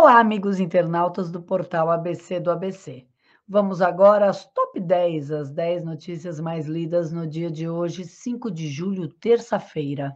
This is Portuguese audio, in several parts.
Olá, amigos internautas do portal ABC do ABC. Vamos agora às top 10, as 10 notícias mais lidas no dia de hoje, 5 de julho, terça-feira.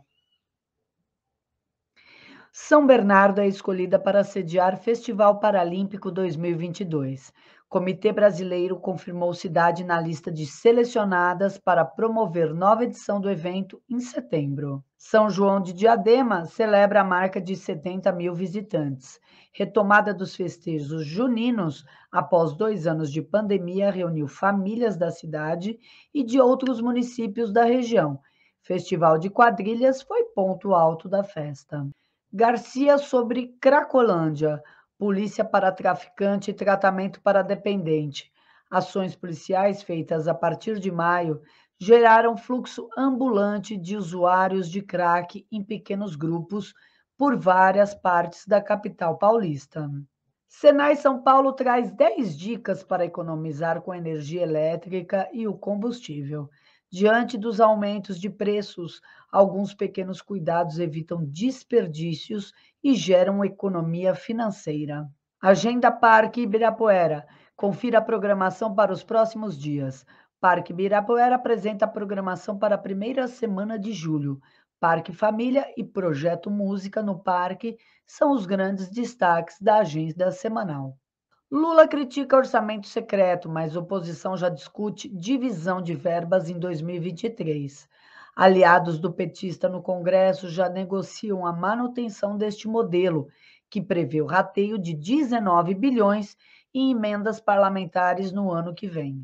São Bernardo é escolhida para sediar Festival Paralímpico 2022. Comitê Brasileiro confirmou cidade na lista de selecionadas para promover nova edição do evento em setembro. São João de Diadema celebra a marca de 70 mil visitantes. Retomada dos festejos juninos, após dois anos de pandemia, reuniu famílias da cidade e de outros municípios da região. Festival de Quadrilhas foi ponto alto da festa. Garcia sobre Cracolândia, polícia para traficante e tratamento para dependente. Ações policiais feitas a partir de maio geraram fluxo ambulante de usuários de crack em pequenos grupos por várias partes da capital paulista. Senai São Paulo traz 10 dicas para economizar com energia elétrica e o combustível. Diante dos aumentos de preços, alguns pequenos cuidados evitam desperdícios e geram economia financeira. Agenda Parque Ibirapuera. Confira a programação para os próximos dias. Parque Ibirapuera apresenta a programação para a primeira semana de julho. Parque Família e Projeto Música no Parque são os grandes destaques da agenda semanal. Lula critica orçamento secreto, mas oposição já discute divisão de verbas em 2023. Aliados do petista no Congresso já negociam a manutenção deste modelo, que prevê o rateio de 19 bilhões em emendas parlamentares no ano que vem.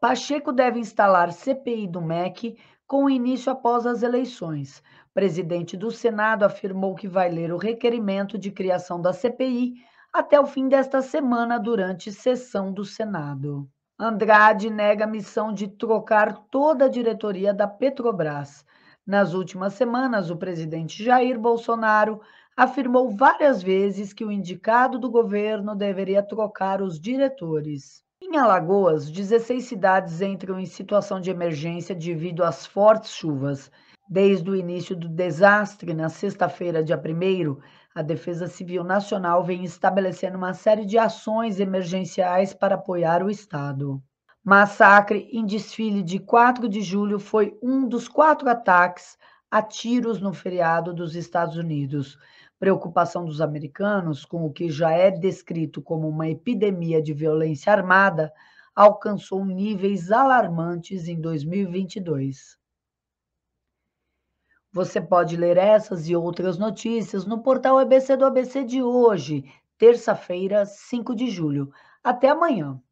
Pacheco deve instalar CPI do MEC com início após as eleições. presidente do Senado afirmou que vai ler o requerimento de criação da CPI até o fim desta semana, durante sessão do Senado. Andrade nega a missão de trocar toda a diretoria da Petrobras. Nas últimas semanas, o presidente Jair Bolsonaro afirmou várias vezes que o indicado do governo deveria trocar os diretores. Em Alagoas, 16 cidades entram em situação de emergência devido às fortes chuvas Desde o início do desastre, na sexta-feira, dia 1, a Defesa Civil Nacional vem estabelecendo uma série de ações emergenciais para apoiar o Estado. Massacre em desfile de 4 de julho foi um dos quatro ataques a tiros no feriado dos Estados Unidos. Preocupação dos americanos com o que já é descrito como uma epidemia de violência armada alcançou níveis alarmantes em 2022. Você pode ler essas e outras notícias no portal ABC do ABC de hoje, terça-feira, 5 de julho. Até amanhã.